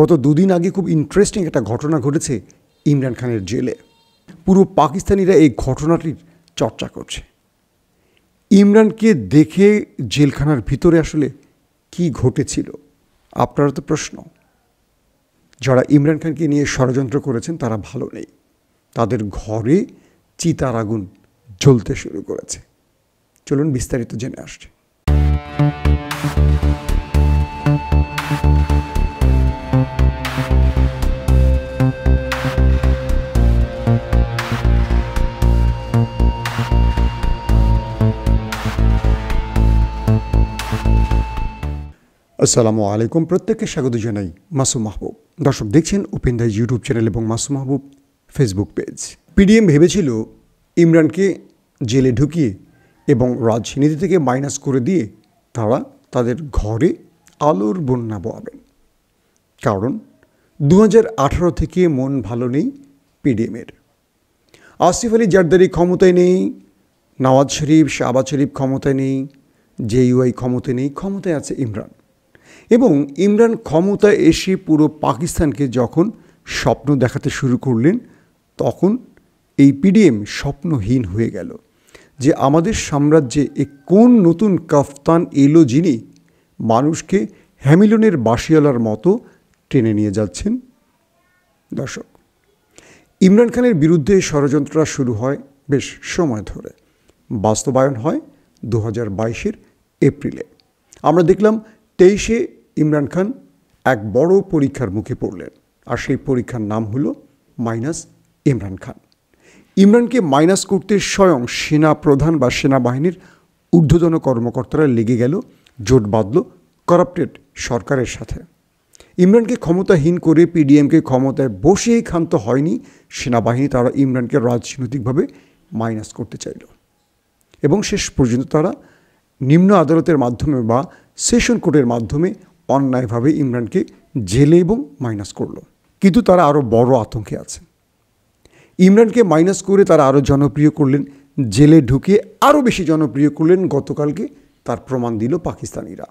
গত দুদিন আগে খুব ইন্টারেস্টিং একটা ঘটনা ঘটেছে ইমরান খানের জেলে পুরো পাকিস্তানিরা এই ঘটনাটির চর্চা করছে ইমরানকে দেখে জেলখানার ভিতরে আসলে কি ঘটেছিল আপনারা তো প্রশ্ন যারা ইমরান খানকে নিয়ে ষড়যন্ত্র করেছেন তারা ভালো নেই তাদের ঘরে চিতার আগুন জ্বলতে শুরু করেছে চলুন বিস্তারিত জেনে আসছে আসসালামু আলাইকুম প্রত্যেককে স্বাগত জানাই মাসুম মাহবুব দর্শক দেখছেন দাস ইউটিউব চ্যানেল এবং মাসু মাহবুব ফেসবুক পেজ পিডিএম ভেবেছিল ইমরানকে জেলে ঢুকিয়ে এবং রাজনীতি থেকে মাইনাস করে দিয়ে তারা তাদের ঘরে আলোর বন্যা বোয়াবেন কারণ দু থেকে মন ভালো নেই পিডিএমের আসিফ আলী জারদারি ক্ষমতায় নেই নওয়াজ শরীফ শাহবাজ শরীফ ক্ষমতায় নেই জেইউআই ক্ষমতায় নেই ক্ষমতায় আছে ইমরান এবং ইমরান ক্ষমতায় এসে পুরো পাকিস্তানকে যখন স্বপ্ন দেখাতে শুরু করলেন তখন এই পিডিএম স্বপ্নহীন হয়ে গেল যে আমাদের সাম্রাজ্যে এ কোন নতুন কাফতান এলো যিনি মানুষকে হ্যামিলনের বাসিয়ালার মতো টেনে নিয়ে যাচ্ছেন দর্শক ইমরান খানের বিরুদ্ধে ষড়যন্ত্রটা শুরু হয় বেশ সময় ধরে বাস্তবায়ন হয় দু হাজার এপ্রিলে আমরা দেখলাম তেইশে ইমরান খান এক বড় পরীক্ষার মুখে পড়লেন আর সেই পরীক্ষার নাম হলো মাইনাস ইমরান খান ইমরানকে মাইনাস করতে স্বয়ং সেনা প্রধান বা সেনাবাহিনীর ঊর্ধ্বজন কর্মকর্তারা লেগে গেল জোট বাঁধল করাপ্টেড সরকারের সাথে ইমরানকে ক্ষমতাহীন করে পিডিএমকে ক্ষমতায় বসেই ক্ষান্ত হয়নি সেনাবাহিনী তারা ইমরানকে রাজনৈতিকভাবে মাইনাস করতে চাইল এবং শেষ পর্যন্ত তারা নিম্ন আদালতের মাধ্যমে বা সেশন কোর্টের মাধ্যমে অন্যায়ভাবে ইমরানকে জেলে এবং মাইনাস করল কিন্তু তারা আরও বড় আতঙ্কে আছে ইমরানকে মাইনাস করে তারা আরও জনপ্রিয় করলেন জেলে ঢুকে আরও বেশি জনপ্রিয় করলেন গতকালকে তার প্রমাণ দিল পাকিস্তানিরা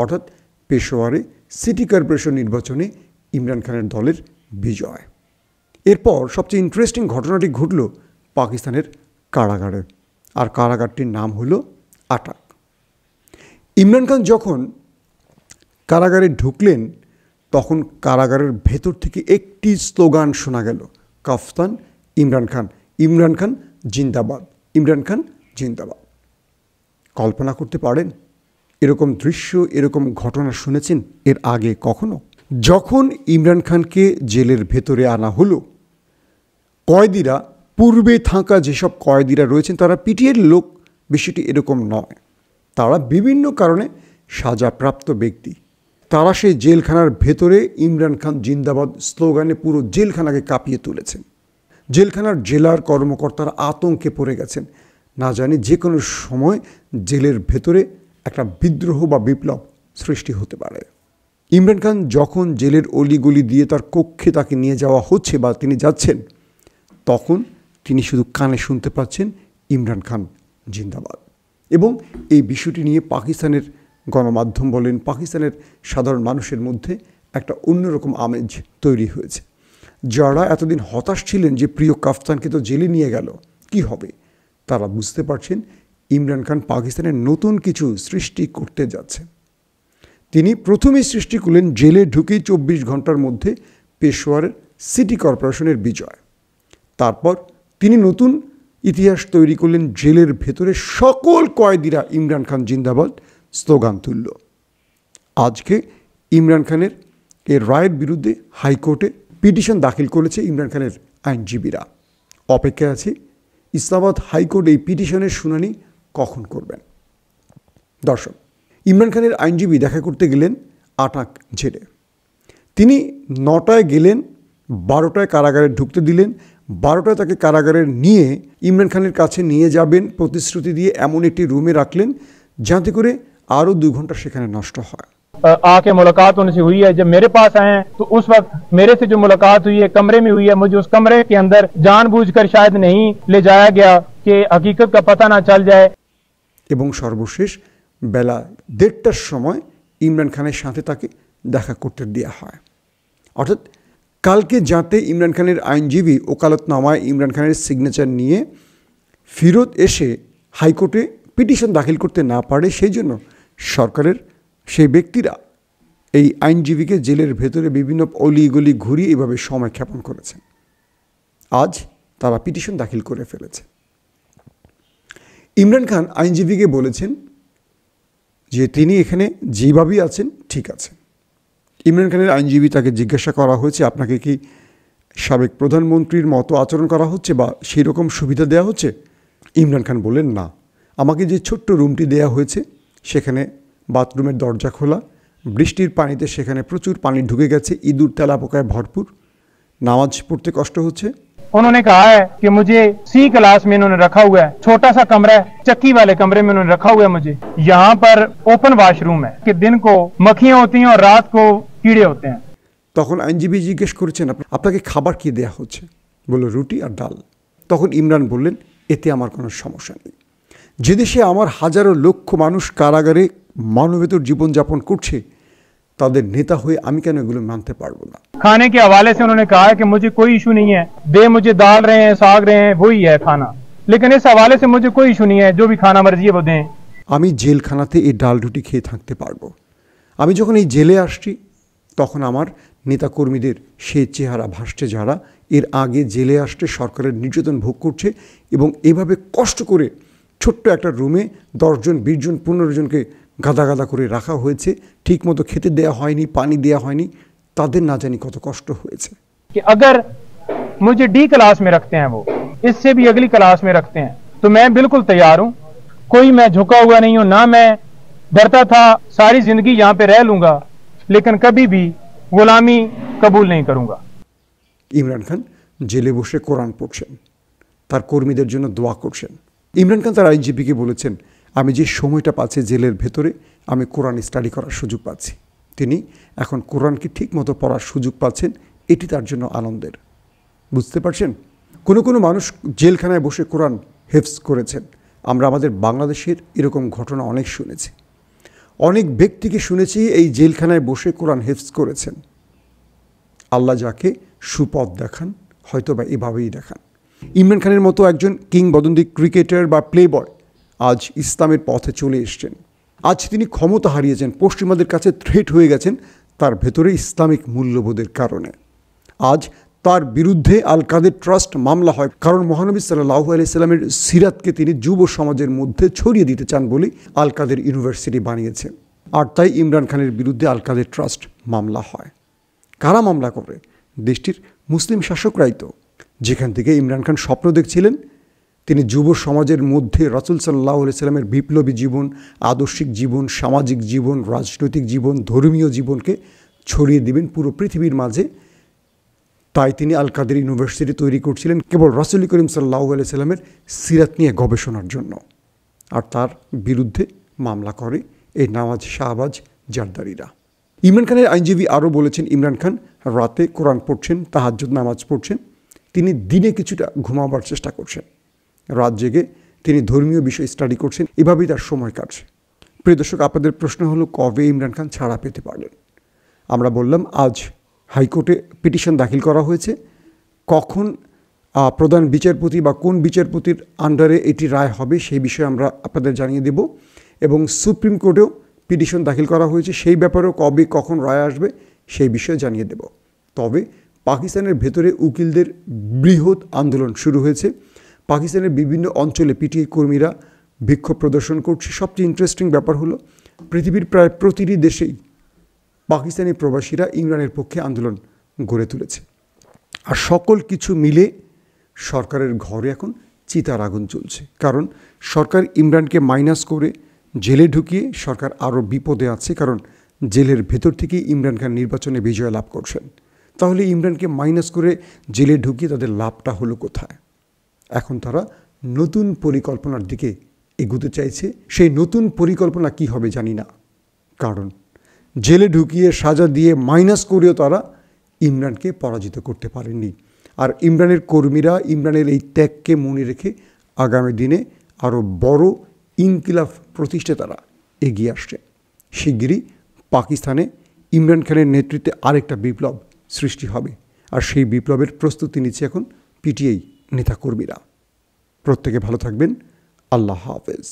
অর্থাৎ পেশোয়ারে সিটি কর্পোরেশন নির্বাচনে ইমরান খানের দলের বিজয় এরপর সবচেয়ে ইন্টারেস্টিং ঘটনাটি ঘটল পাকিস্তানের কারাগারে আর কারাগারটির নাম হলো আটাক ইমরান খান যখন কারাগারে ঢুকলেন তখন কারাগারের ভেতর থেকে একটি স্লোগান শোনা গেল কাফতান ইমরান খান ইমরান খান জিন্দাবাদ ইমরান খান জিন্দাবাদ কল্পনা করতে পারেন এরকম দৃশ্য এরকম ঘটনা শুনেছেন এর আগে কখনো যখন ইমরান খানকে জেলের ভেতরে আনা হলো কয়েদিরা পূর্বে থাকা যেসব কয়েদিরা রয়েছেন তারা পিটিএর লোক বিষয়টি এরকম নয় তারা বিভিন্ন কারণে সাজাপ্রাপ্ত ব্যক্তি তারা সেই জেলখানার ভেতরে ইমরান খান জিন্দাবাদ স্লোগানে পুরো জেলখানাকে কাঁপিয়ে তুলেছেন জেলখানার জেলার কর্মকর্তারা আতঙ্কে পড়ে গেছেন না জানি যে কোনো সময় জেলের ভেতরে একটা বিদ্রোহ বা বিপ্লব সৃষ্টি হতে পারে ইমরান খান যখন জেলের অলিগুলি দিয়ে তার কক্ষে তাকে নিয়ে যাওয়া হচ্ছে বা তিনি যাচ্ছেন তখন তিনি শুধু কানে শুনতে পাচ্ছেন ইমরান খান জিন্দাবাদ এবং এই বিষয়টি নিয়ে পাকিস্তানের গণমাধ্যম বলেন পাকিস্তানের সাধারণ মানুষের মধ্যে একটা অন্যরকম আমেজ তৈরি হয়েছে যারা এতদিন হতাশ ছিলেন যে প্রিয় কাফতানকে তো জেলে নিয়ে গেল কি হবে তারা বুঝতে পারছেন ইমরান খান পাকিস্তানের নতুন কিছু সৃষ্টি করতে যাচ্ছে তিনি প্রথমেই সৃষ্টি করলেন জেলে ঢুকেই চব্বিশ ঘন্টার মধ্যে পেশোয়ারের সিটি কর্পোরেশনের বিজয় তারপর তিনি নতুন ইতিহাস তৈরি করলেন জেলের ভেতরে সকল কয়েদিরা ইমরান খান জিন্দাবাদ স্লোগান তুলল আজকে ইমরান খানের এর রায়ের বিরুদ্ধে হাইকোর্টে পিটিশন দাখিল করেছে ইমরান খানের আইনজীবীরা অপেক্ষায় আছি ইসলামাবাদ হাইকোর্ট এই পিটিশনের শুনানি কখন করবেন দর্শক ইমরান খানের আইনজীবী দেখা করতে গেলেন আটাক ঝেড়ে তিনি নটায় গেলেন বারোটায় কারাগারে ঢুকতে দিলেন বারোটায় তাকে কারাগারে নিয়ে ইমরান খানের কাছে নিয়ে যাবেন প্রতিশ্রুতি দিয়ে এমন একটি রুমে রাখলেন যাতে করে আরো দুই ঘন্টা সেখানে নষ্ট হয় आके মুলাকাত उनसे हुई है जब मेरे पास आए তো तो उस वक्त मेरे से जो मुलाकात हुई है कमरे में हुई है मुझे उस कमरे के अंदर जानबूझकर शायद नहीं ले जाया गया कि हकीकत का पता ना चल এবং সর্বশেষ বেলা দেড়টার সময় ইমরান খানের সাথে তাকে দেখা করতে দেওয়া হয় অর্থাৎ কালকে যাতে ইমরান খানের আইনজীবী ওকালতনামায় ইমরান খানের সিগনেচার নিয়ে ফিরত এসে হাইকোর্টে পিটিশন দাখিল করতে না পারে সেই জন্য সরকারের সেই ব্যক্তিরা এই আইনজীবীকে জেলের ভেতরে বিভিন্ন অলিগলি ঘুরিয়ে এভাবে সময় ক্ষেপণ করেছেন আজ তারা পিটিশন দাখিল করে ফেলেছে ইমরান খান আইনজীবীকে বলেছেন যে তিনি এখানে যেভাবেই আছেন ঠিক আছে ইমরান খানের আইনজীবী তাকে জিজ্ঞাসা করা হয়েছে আপনাকে কি সাবেক প্রধানমন্ত্রীর মতো আচরণ করা হচ্ছে বা সেই রকম সুবিধা দেওয়া হচ্ছে ইমরান খান বললেন না আমাকে যে ছোট্ট রুমটি দেয়া হয়েছে সেখানে বাথরুমের দরজা খোলা বৃষ্টির পানিতে সেখানে প্রচুর পানি ঢুকে গেছে ইঁদুর তেলা পোকায় ভরপুর নামাজ পড়তে কষ্ট হচ্ছে उन्होंने कहा है कि मुझे सी क्लास में इन्होंने रखा हुआ है छोटा सा कमरा है चक्की वाले कमरे में उन्होंने रखा हुआ है मुझे यहाँ पर ओपन वाशरूम है कि दिन को मक्खियाँ होती हैं তখন আইনজীবী জিজ্ঞেস করেছেন আপনাকে খাবার কি দেয়া হচ্ছে বলল রুটি আর ডাল তখন ইমরান বললেন এতে আমার কোনো সমস্যা নেই যে দেশে আমার হাজারো লক্ষ মানুষ কারাগারে মানবেতর জীবনযাপন করছে তাদের নেতা হয়ে আমি কেন এগুলো মানতে পারবো না খানে কে হওয়ালে সে উন্होंने कहा कि मुझे कोई इशू नहीं है दे मुझे दाल रहे हैं साग रहे हैं वही है खाना लेकिन इस हवाले से मुझे আমি জেলখানাতে এই ডাল রুটি খেয়ে থাকতে পারবো আমি যখন এই জেলে আসছি তখন আমার নেতাকর্মীদের সে চেহারা ভাসছে যারা এর আগে জেলে আসতে সরকারের নির্যাতন ভোগ করছে এবং এভাবে কষ্ট করে छोट एक रूमे दस जन बीस जन पंद्रह जन के गादा गादा कर रखा हो ठीक मत खेते देा पानी देा तर ना जानी कत कष्ट अगर मुझे डी क्लास में रखते हैं वो इससे भी अगली क्लास में रखते हैं तो मैं बिल्कुल तैयार हूं कोई मैं झुका हुआ नहीं हूं ना मैं डरता था सारी जिंदगी यहां पे रह लूंगा लेकिन कभी भी गुलामी कबूल नहीं करूंगा इमरान खान जेले बसे कुरान पढ़ कर्मी दुआ करसें ইমরান খান তার আইনজীবীকে বলেছেন আমি যে সময়টা পাচ্ছি জেলের ভেতরে আমি কোরআন স্টাডি করার সুযোগ পাচ্ছি তিনি এখন কোরআনকে ঠিকমতো পড়ার সুযোগ পাচ্ছেন এটি তার জন্য আনন্দের বুঝতে পারছেন কোনো কোনো মানুষ জেলখানায় বসে কোরআন হেফস করেছেন আমরা আমাদের বাংলাদেশের এরকম ঘটনা অনেক শুনেছি অনেক ব্যক্তিকে শুনেছি এই জেলখানায় বসে কোরআন হেফস করেছেন আল্লাহ যাকে সুপথ দেখান হয়তো বা এভাবেই দেখান ইমরান খানের মতো একজন কিংবদন্তি ক্রিকেটার বা প্লেবয় আজ ইসলামের পথে চলে এসছেন আজ তিনি ক্ষমতা হারিয়েছেন পশ্চিমাদের কাছে থ্রেট হয়ে গেছেন তার ভেতরে ইসলামিক মূল্যবোধের কারণে আজ তার বিরুদ্ধে আল কাদের ট্রাস্ট মামলা হয় কারণ মহানবী সাল্লাহ আলাইসাল্লামের সিরাতকে তিনি যুব সমাজের মধ্যে ছড়িয়ে দিতে চান বলেই আল কাদের ইউনিভার্সিটি বানিয়েছে আর তাই ইমরান খানের বিরুদ্ধে আল কাদের ট্রাস্ট মামলা হয় কারা মামলা করে দেশটির মুসলিম শাসকরাই তো যেখান থেকে ইমরান খান স্বপ্ন দেখছিলেন তিনি যুব সমাজের মধ্যে রসুল সাল্লাহ সাল্লামের বিপ্লবী জীবন আদর্শিক জীবন সামাজিক জীবন রাজনৈতিক জীবন ধর্মীয় জীবনকে ছড়িয়ে দিবেন পুরো পৃথিবীর মাঝে তাই তিনি আল কাদের ইউনিভার্সিটি তৈরি করছিলেন কেবল রসুল করিম সাল্লাহ সাল্লামের সিরাত নিয়ে গবেষণার জন্য আর তার বিরুদ্ধে মামলা করে এই নামাজ শাহবাজ জারদারিরা ইমরান খানের আইনজীবী আরও বলেছেন ইমরান খান রাতে কোরআন পড়ছেন তাহাজ্জুদ নামাজ পড়ছেন তিনি দিনে কিছুটা ঘুমাবার চেষ্টা করছেন রাত জেগে তিনি ধর্মীয় বিষয় স্টাডি করছেন এভাবেই তার সময় কাটছে প্রিয় দর্শক আপনাদের প্রশ্ন হলো কবে ইমরান খান ছাড়া পেতে পারলেন আমরা বললাম আজ হাইকোর্টে পিটিশন দাখিল করা হয়েছে কখন প্রধান বিচারপতি বা কোন বিচারপতির আন্ডারে এটি রায় হবে সেই বিষয়ে আমরা আপনাদের জানিয়ে দেব এবং সুপ্রিম কোর্টেও পিটিশন দাখিল করা হয়েছে সেই ব্যাপারেও কবে কখন রায় আসবে সেই বিষয়ে জানিয়ে দেব তবে পাকিস্তানের ভেতরে উকিলদের বৃহৎ আন্দোলন শুরু হয়েছে পাকিস্তানের বিভিন্ন অঞ্চলে পিটিআই কর্মীরা বিক্ষোভ প্রদর্শন করছে সবচেয়ে ইন্টারেস্টিং ব্যাপার হলো পৃথিবীর প্রায় প্রতিটি দেশেই পাকিস্তানি প্রবাসীরা ইমরানের পক্ষে আন্দোলন গড়ে তুলেছে আর সকল কিছু মিলে সরকারের ঘরে এখন চিতার আগুন চলছে কারণ সরকার ইমরানকে মাইনাস করে জেলে ঢুকিয়ে সরকার আরও বিপদে আছে কারণ জেলের ভেতর থেকেই ইমরান খান নির্বাচনে বিজয় লাভ করছেন তাহলে ইমরানকে মাইনাস করে জেলে ঢুকিয়ে তাদের লাভটা হলো কোথায় এখন তারা নতুন পরিকল্পনার দিকে এগুতে চাইছে সেই নতুন পরিকল্পনা কি হবে জানি না কারণ জেলে ঢুকিয়ে সাজা দিয়ে মাইনাস করেও তারা ইমরানকে পরাজিত করতে পারেননি আর ইমরানের কর্মীরা ইমরানের এই ত্যাগকে মনে রেখে আগামী দিনে আরও বড় ইনকিলাফ প্রতিষ্ঠা তারা এগিয়ে আসছে শিগগিরই পাকিস্তানে ইমরান খানের নেতৃত্বে আরেকটা বিপ্লব সৃষ্টি হবে আর সেই বিপ্লবের প্রস্তুতি নিচ্ছে এখন পিটিআই নেতাকর্মীরা প্রত্যেকে ভালো থাকবেন আল্লাহ হাফেজ